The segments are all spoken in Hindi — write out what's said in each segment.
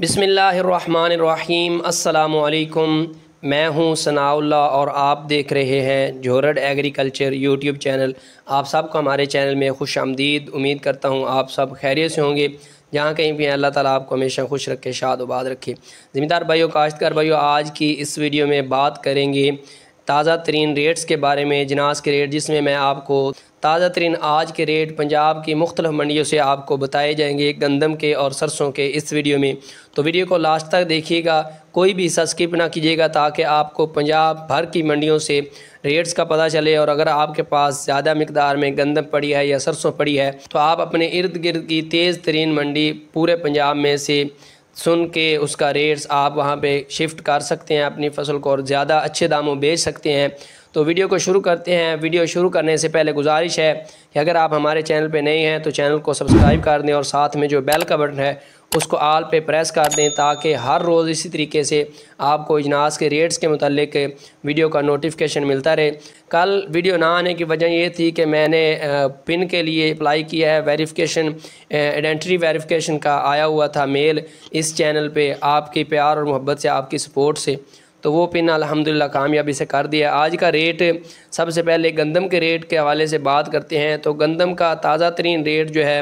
बिसमीम् अल्लाम मैं हूं सनाउल्ला और आप देख रहे हैं जोरड एग्रीकल्चर यूट्यूब चैनल आप सबको हमारे चैनल में खुश आमदीद उम्मीद करता हूं आप सब खैरियत से होंगे जहाँ कहीं भी अल्लाह ताला आपको हमेशा खुश रखे शाद उबाद रखे ज़िम्मेदार भाइयों काश्तकार भाइयों आज की इस वीडियो में बात करेंगे ताज़ा तरीन रेट्स के बारे में जनास के रेट जिसमें मैं आपको ताज़ा तरीन आज के रेट पंजाब की मुख्तल मंडियों से आपको बताए जाएंगे गंदम के और सरसों के इस वीडियो में तो वीडियो को लास्ट तक देखिएगा कोई भी हिस्सा स्किप ना कीजिएगा ताकि आपको पंजाब भर की मंडियों से रेट्स का पता चले और अगर आपके पास ज़्यादा मकदार में गंदम पड़ी है या सरसों पड़ी है तो आप अपने इर्द गिर्द की तेज़ तरीन मंडी पूरे पंजाब में से सुन के उसका रेट्स आप वहाँ पे शिफ्ट कर सकते हैं अपनी फसल को और ज़्यादा अच्छे दामों बेच सकते हैं तो वीडियो को शुरू करते हैं वीडियो शुरू करने से पहले गुजारिश है कि अगर आप हमारे चैनल पर नए हैं तो चैनल को सब्सक्राइब कर दें और साथ में जो बेल का बटन है उसको आल पे प्रेस कर दें ताकि हर रोज़ इसी तरीके से आपको इजनास के रेट्स के मतलब वीडियो का नोटिफिकेशन मिलता रहे कल वीडियो ना आने की वजह ये थी कि मैंने पिन के लिए अप्लाई किया है वेरिफिकेशन आइडेंटिटी वेरिफिकेशन का आया हुआ था मेल इस चैनल पे आपकी प्यार और मोहब्बत से आपकी सपोर्ट से तो वो पिन अल्हम्दुलिल्लाह कामयाबी से कर दिया आज का रेट सबसे पहले गंदम के रेट के हवाले से बात करते हैं तो गंदम का ताज़ा तरीन रेट जो है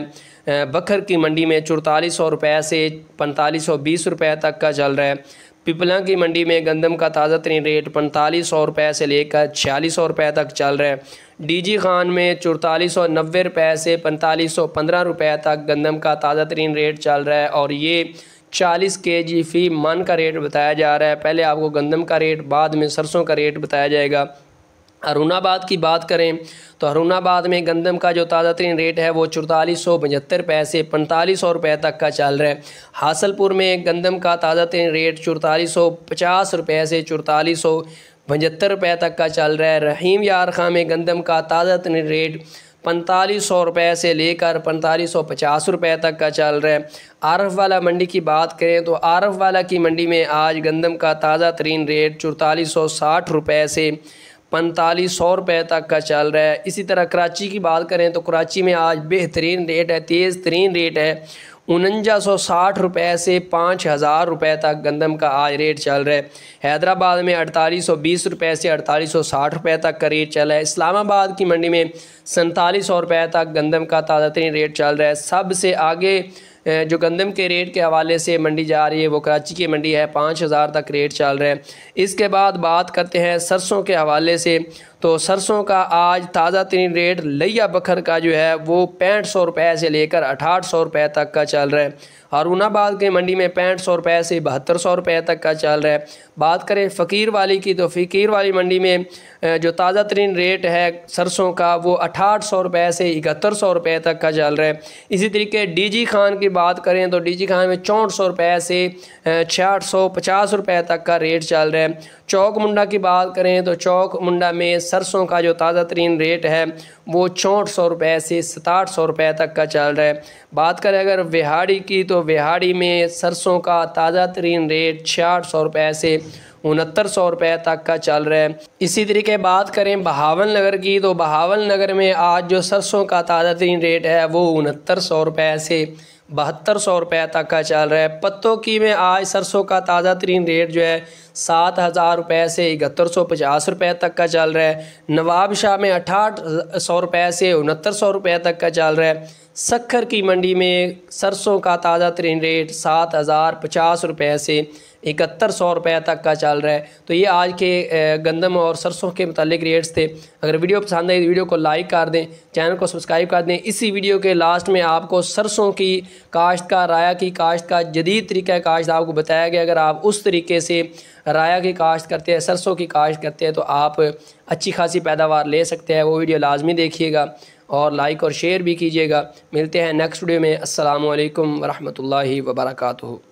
बखर की मंडी में चुड़तालीस सौ रुपये से पैंतालीस सौ बीस रुपये तक का चल रहा है पिपला की मंडी में गंदम का ताज़ा तरीन रेट पैंतालीस सौ रुपये से लेकर छियालीस सौ रुपये तक चल रहा है डीजी खान में चुड़तालीस सौ नब्बे रुपये से पैंतालीस सौ पंद्रह रुपये तक गंदम का ताज़ा तरीन रेट चल रहा है और ये चालीस के जी फ़ी मन का रेट बताया जा रहा है पहले आपको गंदम का रेट बाद में सरसों का रेट बताया जाएगा अरुणाबाद की बात करें तो अरुणाबाद में गंदम का जो ताज़ा तरीन रेट है वो चौतालीस सौ पचहत्तर पैसे पैंतालीस सौ रुपये तक का चल रहा है हासलपुर में गंदम का ताज़ा तरीन रेट चौतालीस सौ पचास रुपये से चौतालीस सौ पचहत्तर रुपये तक का चल रहा है रहीम यार खां में गंदम का ताज़ा तरीन रेट पैंतालीस सौ रुपये से लेकर पैंतालीस सौ पचास रुपये तक का चल रहा है आरफ वाला मंडी की बात करें तो आरफ वाला की मंडी में आज गंदम का ताज़ा तरीन रेट चौतालीस सौ साठ रुपये से पैंतालीस सौ रुपये तक का चल रहा है इसी तरह कराची की बात करें तो कराची में आज बेहतरीन रेट है तेज़ तरीन रेट है उनंजा सौ साठ रुपए से पाँच हज़ार रुपये तक गंदम का आज रेट चल रहा है हैदराबाद में अड़तालीस सौ बीस रुपये से अड़तालीस सौ साठ रुपये तक का रेट चल रहा है इस्लामाबाद की मंडी में सैंतालीस सौ रुपये तक गंदम का ताज़ा तरीन रेट चल रहा है सबसे आगे जो गंदम के रेट के हवाले से मंडी जा रही है वो कराची की मंडी है पाँच हज़ार तक रेट चल रहा है इसके बाद बात करते हैं सरसों के हवाले से तो सरसों का आज ताज़ा तरीन रेट लिया बखर का जो है वो पैंठ सौ रुपये से लेकर अठाठ सौ रुपये तक का चल रहा है हारूनाबाद की मंडी में पैंठ सौ रुपये से बहत्तर सौ रुपये तक का चल रहा है बात करें फ़कीर वाली की तो फ़कीर वाली मंडी में जो ताज़ा तरीन रेट है सरसों का वो अठाठ सौ रुपये से इकहत्तर सौ रुपये तक का चल रहा है इसी तरीके डी जी खान की बात करें तो डी जी खान में चौंठ सौ रुपये से छियाठ सौ पचास रुपये तक का रेट चल रहा है चौक मुंडा की बात करें तो चौक मुंडा में सरसों का जो ताज़ा तरीन रेट है वो चौंठ सौ रुपये से सताठ सौ रुपये तक का चल रहा है बात करें अगर विहाड़ी की तो विहाड़ी में सरसों का ताज़ा तरीन रेट छियाठ सौ रुपये से उनहत्तर सौ रुपये तक का चल रहा है इसी तरीके बात करें बहावल नगर की तो बहावल नगर में आज जो सरसों का ताज़ा तरीन रेट है वो उनहत्तर सौ रुपये से बहत्तर सौ रुपये तक का चल रहा है पत्तों की में आज सरसों का ताज़ा तरीन रेट जो है सात हज़ार रुपये से इकहत्तर सौ पचास रुपये तक का चल रहा है नवाब शाह में अठाठ सौ रुपये से उनहत्तर सौ रुपये तक का चल रहा है सक्खर की मंडी में सरसों का ताज़ा तरीन रेट सात हज़ार पचास रुपये से इकहत्तर सौ रुपये तक का चल रहा है तो ये आज के गंदम और सरसों के मतलब रेट्स थे अगर वीडियो पसंद आई तो वीडियो को लाइक कर दें चैनल को सब्सक्राइब कर दें इसी वीडियो के लास्ट में आपको सरसों की काश्त का राया की काश्त का जदीद तरीका काश्त आपको बताया गया अगर आप उस तरीके से राया की काश्त करते हैं सरसों की काश्त करते हैं तो आप अच्छी खासी पैदावार ले सकते हैं वो वीडियो लाजमी देखिएगा और लाइक और शेयर भी कीजिएगा मिलते हैं नेक्स्ट वीडियो में असलकम वरहमल वर्का